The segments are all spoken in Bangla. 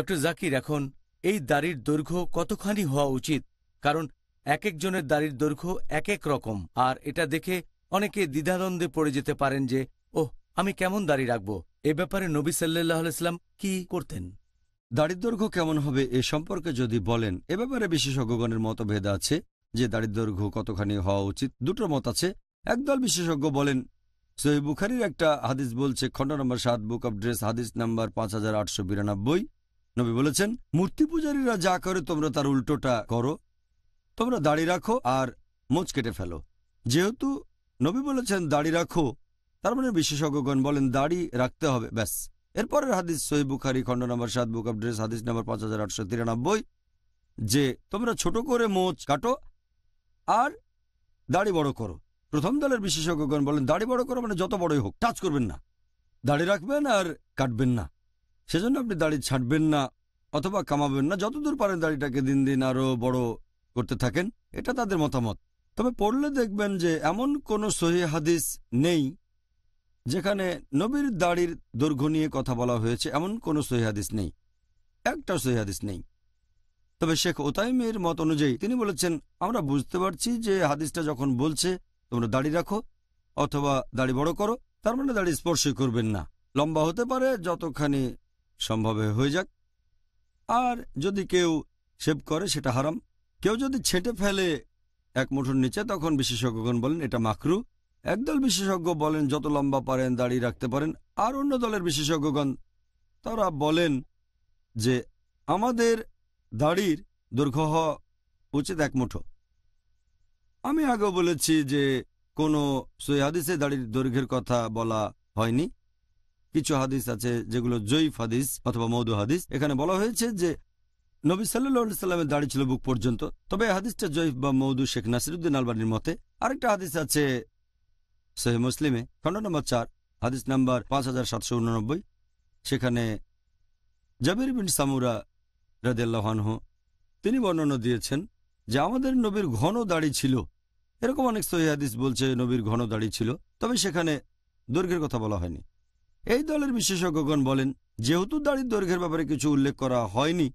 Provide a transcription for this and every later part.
ডক্টর জাকির এখন এই দাড়ির দৈর্ঘ্য কতখানি হওয়া উচিত কারণ এক একজনের দাড়ির দৈর্ঘ্য এক এক রকম আর এটা দেখে অনেকে দ্বিধাদ্বন্দ্বে পড়ে যেতে পারেন যে ওহ আমি কেমন দাড়ি রাখব এ ব্যাপারে নবী সাল্লাহ ইসলাম কি করতেন দাড়ির দৈর্ঘ্য কেমন হবে এ সম্পর্কে যদি বলেন এ ব্যাপারে বিশেষজ্ঞগণের মতভেদ আছে যে দাড়ির দৈর্ঘ্য কতখানি হওয়া উচিত দুটো মত আছে একদল বিশেষজ্ঞ বলেন সহি বুখারির একটা হাদিস বলছে খণ্ড নম্বর সাত বুক অব ড্রেস হাদিস নম্বর পাঁচ হাজার আটশো বিরানব্বই নবী বলেছেন মূর্তি পূজারীরা যা করে তোমরা তার উল্টোটা করো তোমরা দাড়ি রাখো আর মোচ কেটে ফেলো যেহেতু নবী বলেছেন দাড়ি রাখো তার মানে বিশেষজ্ঞগণ বলেন দাড়ি রাখতে হবে ব্যাস এরপরের হাদিস সহি বুখারি খণ্ড নম্বর সাত বুক অফ ড্রেস হাদিস নম্বর পাঁচ হাজার আটশো তিরানব্বই যে তোমরা ছোট করে মোচ কাটো আর দাড়ি বড় করো প্রথম দলের বিশেষজ্ঞগণ বলেন দাড়ি বড় করো মানে যত বড়ই হোক টাচ করবেন না দাড়ি রাখবেন আর কাটবেন না সেজন্য আপনি দাড়ি ছাড়বেন না অথবা কামাবেন না যতদূর পারেন দাড়িটাকে দিন দিন আরও বড় করতে থাকেন এটা তাদের মতামত তবে পড়লে দেখবেন যে এমন কোনো সহি হাদিস নেই যেখানে নবীর দাড়ির দৈর্ঘ্য নিয়ে কথা বলা হয়েছে এমন কোনো সহি হাদিস নেই একটা সহি হাদিস নেই তবে শেখ ওতাইমের মত অনুযায়ী তিনি বলেছেন আমরা বুঝতে পারছি যে হাদিসটা যখন বলছে তোমরা দাড়ি রাখো অথবা দাড়ি বড় করো তার মানে দাড়ি স্পর্শই করবেন না লম্বা হতে পারে যতখানি সম্ভবে হয়ে যাক আর যদি কেউ সেভ করে সেটা হারাম কেউ যদি ছেটে ফেলে এক মুঠোর নিচে তখন বিশেষজ্ঞগণ বলেন এটা মাকরু একদল বিশেষজ্ঞ বলেন যত লম্বা পারেন দাঁড়িয়ে রাখতে পারেন আর অন্য দলের বিশেষজ্ঞগণ তারা বলেন যে আমাদের দাড়ির দৈর্ঘ্য হওয়া উচিত এক মুঠো আমি আগে বলেছি যে কোনো সৈহাদিসে দাড়ির দৈর্ঘ্যের কথা বলা হয়নি কিছু হাদিস আছে যেগুলো জৈফ হাদিস অথবা মৌদু হাদিস এখানে বলা হয়েছে যে নবী সাল্লি সাল্লামের দাঁড়িয়ে ছিল বুক পর্যন্ত তবে হাদিসটা জৈফ বা মৌদু শেখ নাসিরুদ্দিন আলবানির মতে আরেকটা হাদিস আছে সহি মুসলিমে খণ্ড নম্বর চার হাদিস নাম্বার পাঁচ হাজার সাতশো উননব্বই সেখানে জাবির বিন সামুরা রাদেল্লাহানহ তিনি বর্ণনা দিয়েছেন যে আমাদের নবীর ঘন দাড়ি ছিল এরকম অনেক সহি হাদিস বলছে নবীর ঘন দাড়ি ছিল তবে সেখানে দৈর্ঘ্যের কথা বলা হয়নি এই দলের বিশেষজ্ঞগণ বলেন যেহেতু দাড়ির দৈর্ঘ্যের ব্যাপারে কিছু উল্লেখ করা হয়নি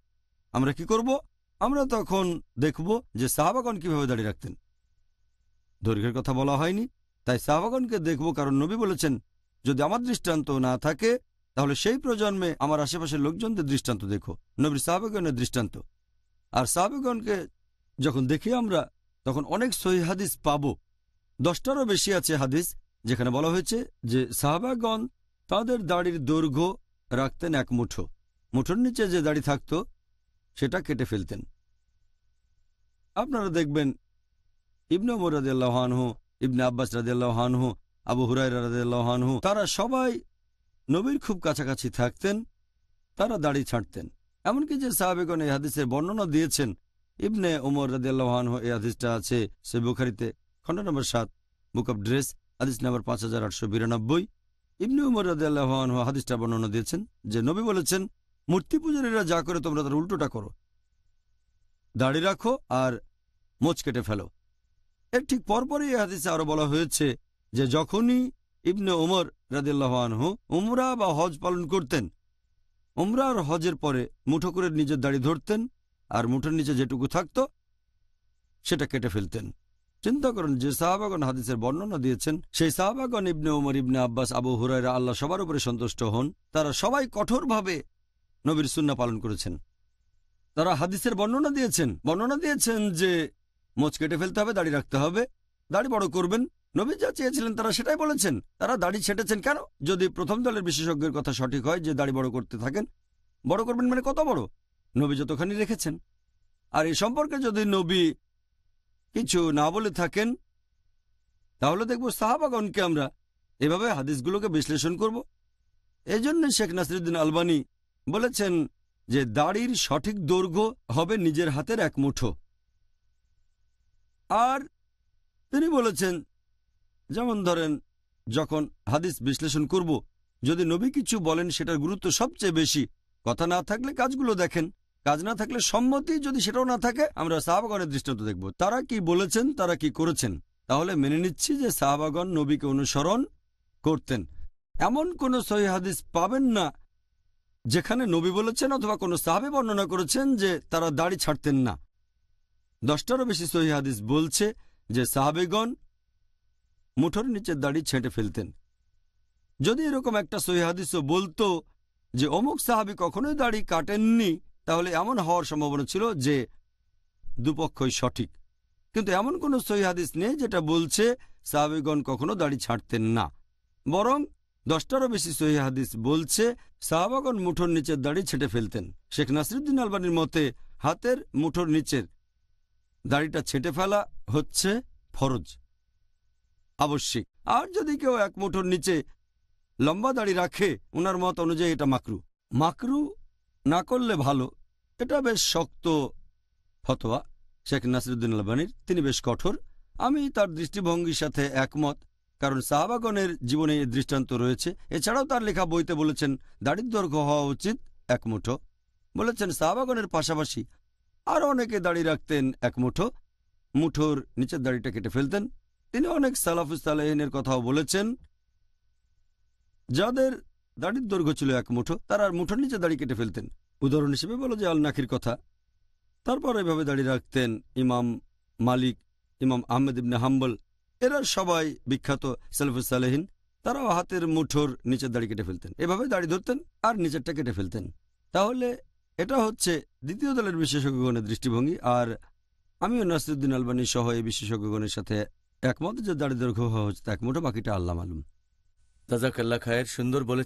আমরা কি করব আমরা তখন দেখব যে সাহাবাগণ কিভাবে দাঁড়িয়ে রাখতেন দৈর্ঘ্যের কথা বলা হয়নি তাই সাহাবাগণকে দেখব কারণ নবী বলেছেন যদি আমার দৃষ্টান্ত না থাকে তাহলে সেই প্রজন্মে আমার আশেপাশের লোকজনদের দৃষ্টান্ত দেখো নবীর সাহাবেগণের দৃষ্টান্ত আর সাহাবেগণকে যখন দেখি আমরা তখন অনেক সহি হাদিস পাব দশটারও বেশি আছে হাদিস যেখানে বলা হয়েছে যে সাহাবাগণ তাদের দাড়ির দৈর্ঘ্য রাখতেন এক মুঠো মুঠোর নিচে যে দাড়ি থাকত সেটা কেটে ফেলতেন আপনারা দেখবেন ইবনে ওমর রাজিয়াল্লাহানহু ইবনে আব্বাস রাজিয়াল্লাহানহু আবু হুরাইরা রাজিয়াল্লাহানহু তারা সবাই নবীর খুব কাছাকাছি থাকতেন তারা দাড়ি ছাঁটতেন এমনকি যে সাহাবেগণ এই হাদিসের বর্ণনা দিয়েছেন ইবনে ওমর হো এই হাদিসটা আছে সে বুখারিতে খণ্ড নম্বর সাত বুক অব ড্রেস হাদিস নম্বর পাঁচ হাজার আটশো বিরানব্বই ইবনে উমর রাজিয়াল্লাহন হাদিসটা বর্ণনা দিয়েছেন যে নবী বলেছেন মূর্তি পূজারীরা যা করে তোমরা তার উল্টোটা করো দাড়ি রাখো আর মোচ কেটে ফেলো এর ঠিক পরপরই এই হাদিসে আরও বলা হয়েছে যে যখনই ইবনে ওমর রাদিল্লাহানহু উমরা বা হজ পালন করতেন উমরা আর হজের পরে মুঠো করে নিজের দাড়ি ধরতেন আর মুঠোর নিচে যেটুকু থাকত সেটা কেটে ফেলতেন চিন্তা করেন যে সাহাবাগন হাদিসের বর্ণনা দিয়েছেন সেই সাহাবাগন ইবনে ওমর ইবনে আব্বাস আবু হুরাইরা আল্লাহ সবার উপরে সন্তুষ্ট হন তারা সবাই কঠোরভাবে নবীর সুন্না পালন করেছেন তারা হাদিসের বর্ণনা দিয়েছেন বর্ণনা দিয়েছেন যে মোচ কেটে ফেলতে হবে দাড়ি রাখতে হবে দাড়ি বড় করবেন নবী যা চেয়েছিলেন তারা সেটাই বলেছেন তারা দাড়ি ছেটেছেন কেন যদি প্রথম দলের বিশেষজ্ঞের কথা সঠিক হয় যে দাড়ি বড় করতে থাকেন বড় করবেন মানে কত বড় নবী যতখানি রেখেছেন আর এ সম্পর্কে যদি নবী কিছু না বলে থাকেন তাহলে দেখব সাহাবাগণকে আমরা এভাবে হাদিসগুলোকে বিশ্লেষণ করব এজন্য শেখ নাসিরুদ্দিন আলবানি বলেছেন যে দাড়ির সঠিক দৈর্ঘ্য হবে নিজের হাতের এক মুঠো আর তিনি বলেছেন যেমন ধরেন যখন হাদিস বিশ্লেষণ করব যদি নবী কিছু বলেন সেটার গুরুত্ব সবচেয়ে বেশি কথা না থাকলে কাজগুলো দেখেন কাজ না থাকলে সম্মতি যদি সেটাও না থাকে আমরা সাহাবাগণের দৃষ্টান্ত দেখব তারা কি বলেছেন তারা কি করেছেন তাহলে মেনে নিচ্ছি যে সাহাবাগণ নবীকে অনুসরণ করতেন এমন কোন সহি হাদিস পাবেন না যেখানে নবী বলেছেন অথবা কোনো সাহাবে বর্ণনা করেছেন যে তারা দাড়ি ছাড়তেন না দশটারও বেশি সহি হাদিস বলছে যে সাহাবেগণ মুঠোর নিচে দাড়ি ছেঁটে ফেলতেন যদি এরকম একটা সহি হাদিসও বলতো যে অমুক সাহাবি কখনোই দাড়ি কাটেননি তাহলে এমন হওয়ার সম্ভাবনা ছিল যে দুপক্ষই সঠিক কিন্তু এমন কোনো সহি হাদিস নেই যেটা বলছে সাহাবিগণ কখনো দাড়ি ছাড়তেন না বরং দশটারও বেশি সহি হাদিস বলছে সাহাবাগণ মুঠোর নিচের দাড়ি ছেটে ফেলতেন শেখ নাসিরুদ্দিন আলবানির মতে হাতের মুঠোর নিচের দাড়িটা ছেটে ফেলা হচ্ছে ফরজ আবশ্যিক আর যদি কেউ এক মুঠোর নিচে লম্বা দাড়ি রাখে ওনার মত অনুযায়ী এটা মাকরু মাকরু না করলে ভালো এটা বেশ শক্ত ফতোয়া শেখ নাসিরুদ্দিন আলবানির তিনি বেশ কঠোর আমি তার দৃষ্টিভঙ্গির সাথে একমত কারণ সাহাবাগণের জীবনে দৃষ্টান্ত রয়েছে এছাড়াও তার লেখা বইতে বলেছেন দাড়িদ্রর্ঘ্য হওয়া উচিত একমুঠো বলেছেন সাহাবাগণের পাশাপাশি আর অনেকে দাড়ি রাখতেন একমুঠো মুঠোর নিচের দাড়িটা কেটে ফেলতেন তিনি অনেক সালাফুসালেহিনের কথাও বলেছেন যাদের দাড়ির দৈর্ঘ্য ছিল এক মুঠো তার আর মুঠোর নিচে দাড়ি কেটে ফেলতেন উদাহরণ হিসেবে বলো যে আল নাকির কথা তারপর এভাবে দাঁড়িয়ে রাখতেন ইমাম মালিক ইমাম আহমেদ ইবনে হাম্বল এরা সবাই বিখ্যাত সালেহীন তারাও হাতের মুঠোর নিচের দাড়ি কেটে ফেলতেন এভাবে দাড়ি ধরতেন আর নিচেরটা কেটে ফেলতেন তাহলে এটা হচ্ছে দ্বিতীয় দলের বিশেষজ্ঞগণের দৃষ্টিভঙ্গি আর আমিও নাসিরুদ্দিন আলবানী সহ এই বিশেষজ্ঞগণের সাথে একমত যে দাড়ি দৈর্ঘ্য হওয়া হচ্ছে এক মুঠো বাকিটা আল্লাহ মালুম তাজাকাল্লা খায়ের সুন্দর বলে